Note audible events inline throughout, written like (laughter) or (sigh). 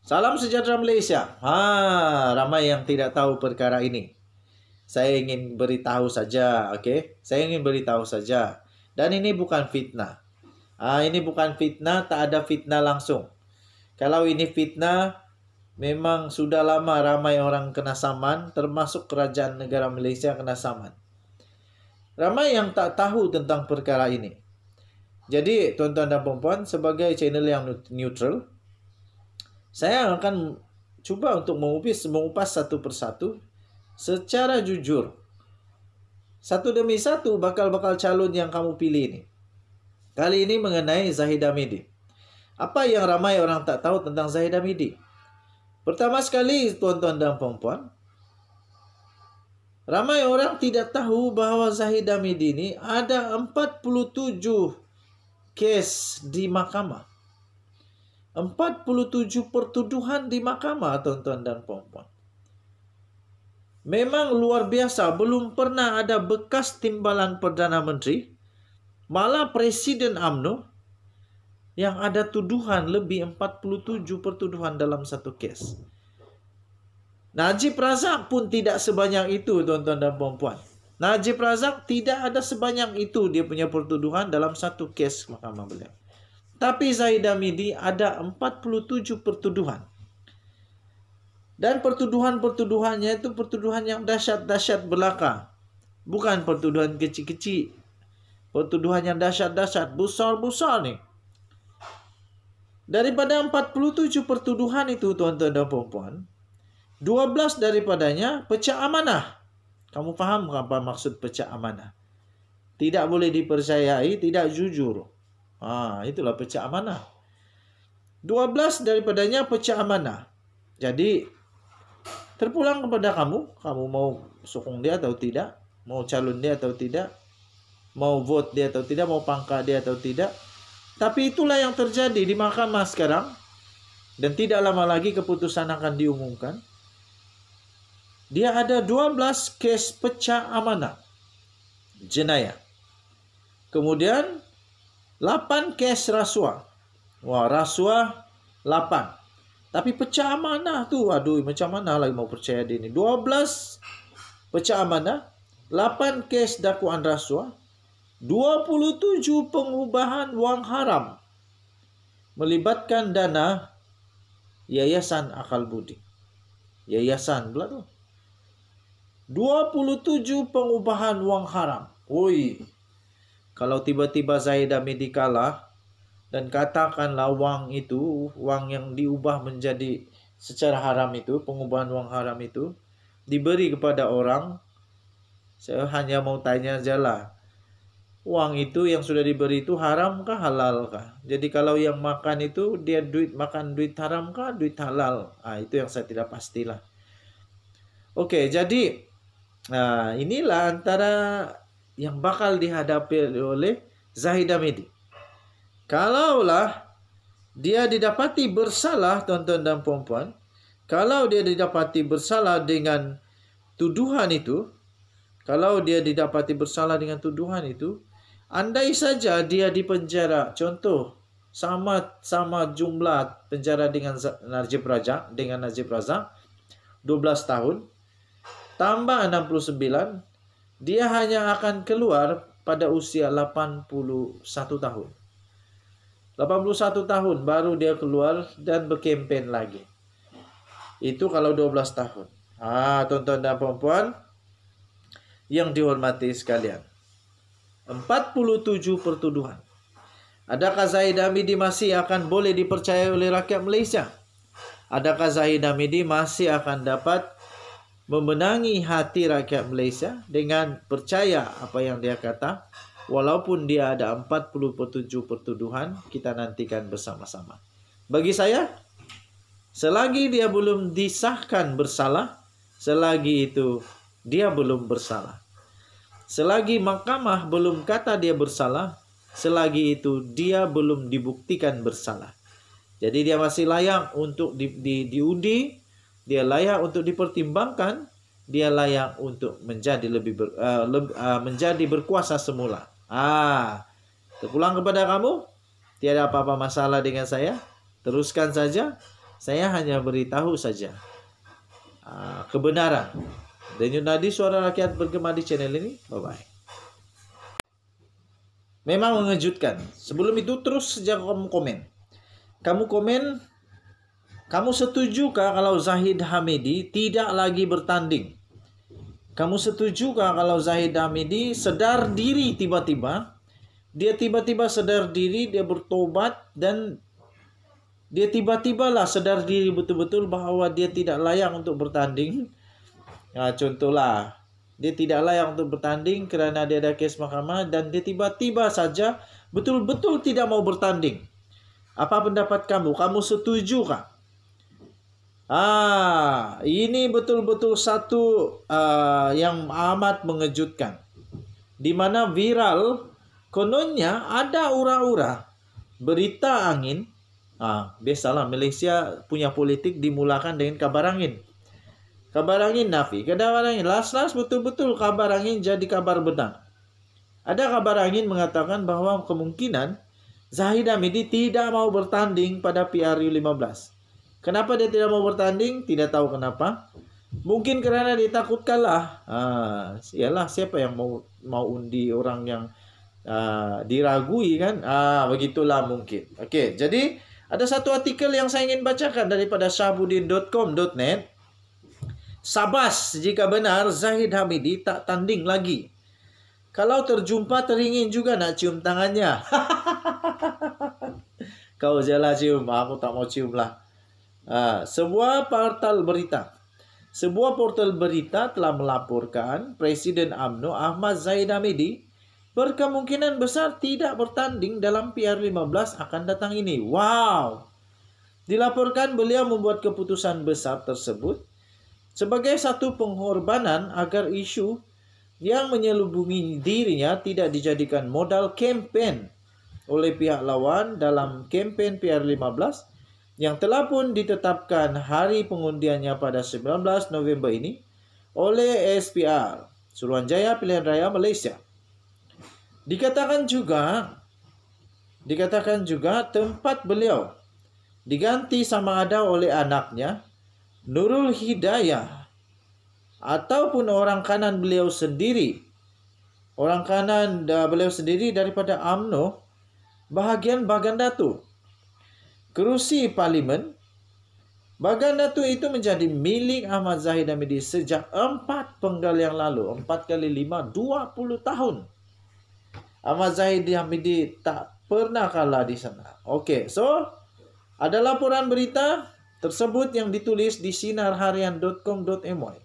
Salam sejahtera Malaysia. Ha, ramai yang tidak tahu perkara ini. Saya ingin beritahu saja, okey? Saya ingin beritahu saja. Dan ini bukan fitnah. Ah, ini bukan fitnah, tak ada fitnah langsung. Kalau ini fitnah, memang sudah lama ramai orang kena saman, termasuk kerajaan negara Malaysia kena saman. Ramai yang tak tahu tentang perkara ini. Jadi, tuan-tuan dan puan-puan, sebagai channel yang neutral, saya akan coba untuk mengupas, mengupas satu persatu secara jujur. Satu demi satu bakal-bakal calon yang kamu pilih ini. Kali ini mengenai Zahid Hamidi. Apa yang ramai orang tak tahu tentang Zahid Hamidi? Pertama sekali, tuan-tuan dan puan ramai orang tidak tahu bahawa Zahid Hamidi ini ada 47 kes di mahkamah. 47 pertuduhan di mahkamah tonton dan pompon. Memang luar biasa, belum pernah ada bekas timbalan Perdana Menteri, malah Presiden AMNO yang ada tuduhan lebih 47 pertuduhan dalam satu kes. Najib Razak pun tidak sebanyak itu tuan-tuan dan puan-puan. Najib Razak tidak ada sebanyak itu dia punya pertuduhan dalam satu kes mahkamah beliau. Tapi Zaid Amidi ada 47 pertuduhan. Dan pertuduhan-pertuduhannya itu pertuduhan yang dahsyat-dahsyat belaka. Bukan pertuduhan kecil-kecil. Pertuduhan yang dahsyat-dahsyat, besar-besar nih. Daripada 47 pertuduhan itu tuan-tuan dan puan-puan, dua 12 daripadanya pecah amanah. Kamu faham apa maksud pecah amanah? Tidak boleh dipercayai, tidak jujur. Ah, itulah pecah amanah. 12 daripadanya pecah amanah. Jadi terpulang kepada kamu, kamu mau sokong dia atau tidak, mau calon dia atau tidak, mau vote dia atau tidak, mau pangkat dia atau tidak. Tapi itulah yang terjadi di mahkamah sekarang. Dan tidak lama lagi keputusan akan diumumkan. Dia ada 12 kes pecah amanah jenayah. Kemudian 8 kes rasuah. Wah, rasuah 8. Tapi pecah amanah tu. Aduh, macam mana lagi mau percaya dia ni. 12 pecah amanah. 8 kes dakwaan rasuah. 27 pengubahan wang haram melibatkan dana Yayasan Akal Budi. Yayasan pula tu. 27 pengubahan wang haram. woi. Kalau tiba-tiba Zaid Amidi kalah dan katakanlah uang itu, uang yang diubah menjadi secara haram itu, pengubahan uang haram itu diberi kepada orang. Saya hanya mau tanya lah Uang itu yang sudah diberi itu haram kah halal kah? Jadi kalau yang makan itu dia duit makan duit haram kah duit halal? Ah itu yang saya tidak pastilah. Oke, jadi nah inilah antara yang bakal dihadapi oleh Zahid Hamidi. Kalaulah dia didapati bersalah tuan-tuan dan puan-puan, kalau dia didapati bersalah dengan tuduhan itu, kalau dia didapati bersalah dengan tuduhan itu, andai saja dia dipenjara, contoh sama sama jumlah penjara dengan Najib Razak dengan Najib Razak 12 tahun tambah 69 dia hanya akan keluar pada usia 81 tahun. 81 tahun baru dia keluar dan berkempen lagi. Itu kalau 12 tahun. Ah, tonton dan perempuan yang dihormati sekalian. 47 pertuduhan. Adakah Zahid Hamidi masih akan boleh dipercaya oleh rakyat Malaysia? Adakah Zahid Hamidi masih akan dapat memenangi hati rakyat Malaysia dengan percaya apa yang dia kata walaupun dia ada 47 pertuduhan kita nantikan bersama-sama. Bagi saya selagi dia belum disahkan bersalah, selagi itu dia belum bersalah. Selagi mahkamah belum kata dia bersalah, selagi itu dia belum dibuktikan bersalah. Jadi dia masih layak untuk di, di, diundi dia layak untuk dipertimbangkan, dia layak untuk menjadi lebih ber, uh, eh, le, uh, eh, menjadi berkuasa semula. Ah, terpulang kepada kamu, tiada apa-apa masalah dengan saya. Teruskan saja, saya hanya beritahu saja uh, kebenaran. Dan Yunadi suara rakyat bergema di channel ini. Bye bye. Memang mengejutkan. Sebelum itu terus sejak kamu komen. Kamu komen kamu setujukah kalau Zahid Hamidi tidak lagi bertanding? Kamu setujukah kalau Zahid Hamidi sedar diri tiba-tiba? Dia tiba-tiba sedar diri, dia bertobat dan dia tiba-tibalah sedar diri betul-betul bahwa dia tidak layak untuk bertanding. Nah, contohlah, dia tidak layak untuk bertanding kerana dia ada kes mahkamah dan dia tiba-tiba saja betul-betul tidak mau bertanding. Apa pendapat kamu? Kamu setujukah? Ah, ini betul-betul satu uh, yang amat mengejutkan. Di mana viral kononnya ada ura-ura berita angin. Ah, biasalah Malaysia punya politik dimulakan dengan kabar angin. Kabar angin Nafi, kabar angin las-las betul-betul kabar angin jadi kabar benar. Ada kabar angin mengatakan bahwa kemungkinan Zahid Hamidi tidak mau bertanding pada PRU 15 Kenapa dia tidak mau bertanding? Tidak tahu kenapa. Mungkin karena ditakutkan lah. Ah, iyalah siapa yang mau mau undi orang yang ah, diragui kan? Ah, begitulah mungkin. Oke, jadi ada satu artikel yang saya ingin bacakan daripada syahbudin.com.net. Sabas jika benar Zahid Hamidi tak tanding lagi. Kalau terjumpa teringin juga nak cium tangannya. (laughs) Kau jelas cium, aku tak mau cium lah sebuah portal berita. Sebuah portal berita telah melaporkan Presiden AMNO Ahmad Zaid Hamidi berkemungkinan besar tidak bertanding dalam PR15 akan datang ini. Wow. Dilaporkan beliau membuat keputusan besar tersebut sebagai satu pengorbanan agar isu yang menyelubungi dirinya tidak dijadikan modal kampanye oleh pihak lawan dalam kampanye PR15 yang telah pun ditetapkan hari pengundiannya pada 19 November ini oleh SPR, Suruhanjaya Pilihan Raya Malaysia. Dikatakan juga dikatakan juga tempat beliau diganti sama ada oleh anaknya Nurul Hidayah ataupun orang kanan beliau sendiri. Orang kanan eh, beliau sendiri daripada AMNO bahagian Bagan Datu kerusi parlimen, Bagandatu itu menjadi milik Ahmad Zahid Hamidi sejak empat penggal yang lalu. Empat kali lima, dua puluh tahun. Ahmad Zahid Hamidi tak pernah kalah di sana. Okey, so ada laporan berita tersebut yang ditulis di sinarharian.com.my.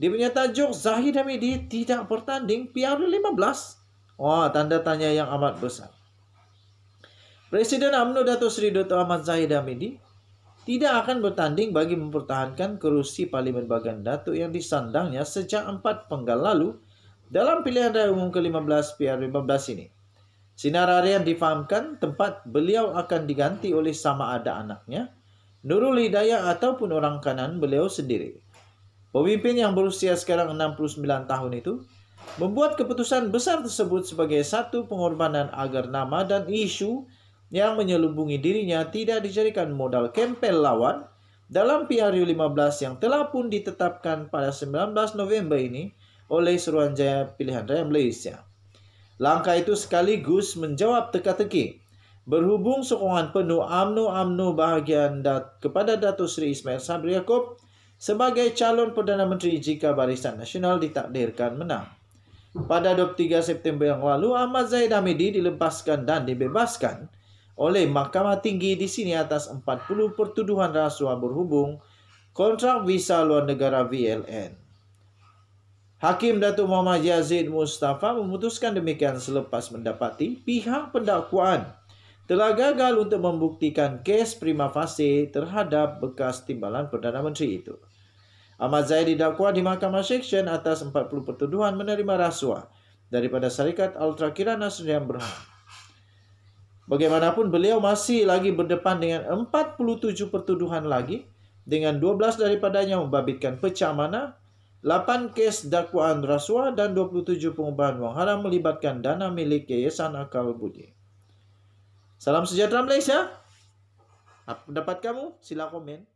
Dia punya tajuk Zahid Hamidi tidak bertanding Piala 15. Wah, tanda tanya yang amat besar. Presiden UMNO Dato Sri Dr. Ahmad Zahid Hamidi tidak akan bertanding bagi mempertahankan kursi Parlimen Bagan Datuk yang disandangnya sejak empat penggal lalu dalam pilihan raya umum ke-15 PR15 ini. Sinar Aryan difahamkan tempat beliau akan diganti oleh sama ada anaknya, Nurul Hidayah ataupun orang kanan beliau sendiri. Pemimpin yang berusia sekarang 69 tahun itu membuat keputusan besar tersebut sebagai satu pengorbanan agar nama dan isu yang menyelubungi dirinya tidak dijadikan modal kempel lawan dalam PRU 15 yang telah pun ditetapkan pada 19 November ini oleh Suruhanjaya Pilihan Raya Malaysia. Langkah itu sekaligus menjawab teka-teki berhubung sokongan penuh UMNO-UMNO bahagian dat kepada Datuk Seri Ismail Sabri Yaakob sebagai calon Perdana Menteri jika Barisan Nasional ditakdirkan menang. Pada 23 September yang lalu, Ahmad Zahid Hamidi dilepaskan dan dibebaskan oleh Mahkamah Tinggi di sini atas 40 pertuduhan rasuah berhubung kontrak visa luar negara VLN. Hakim Datuk Muhammad Yazid Mustafa memutuskan demikian selepas mendapati pihak pendakwaan telah gagal untuk membuktikan kes prima facie terhadap bekas timbalan Perdana Menteri itu. Ahmad Zaid didakwa di Mahkamah Seksyen atas 40 pertuduhan menerima rasuah daripada syarikat Ultra Kirana Sdn Bhd Bagaimanapun beliau masih lagi berdepan dengan 47 pertuduhan lagi dengan 12 daripadanya membabitkan pecah mana, 8 kes dakwaan rasuah dan 27 pengubahan wang haram melibatkan dana milik Yayasan Akal Budi. Salam sejahtera Malaysia. Apa pendapat kamu? Sila komen.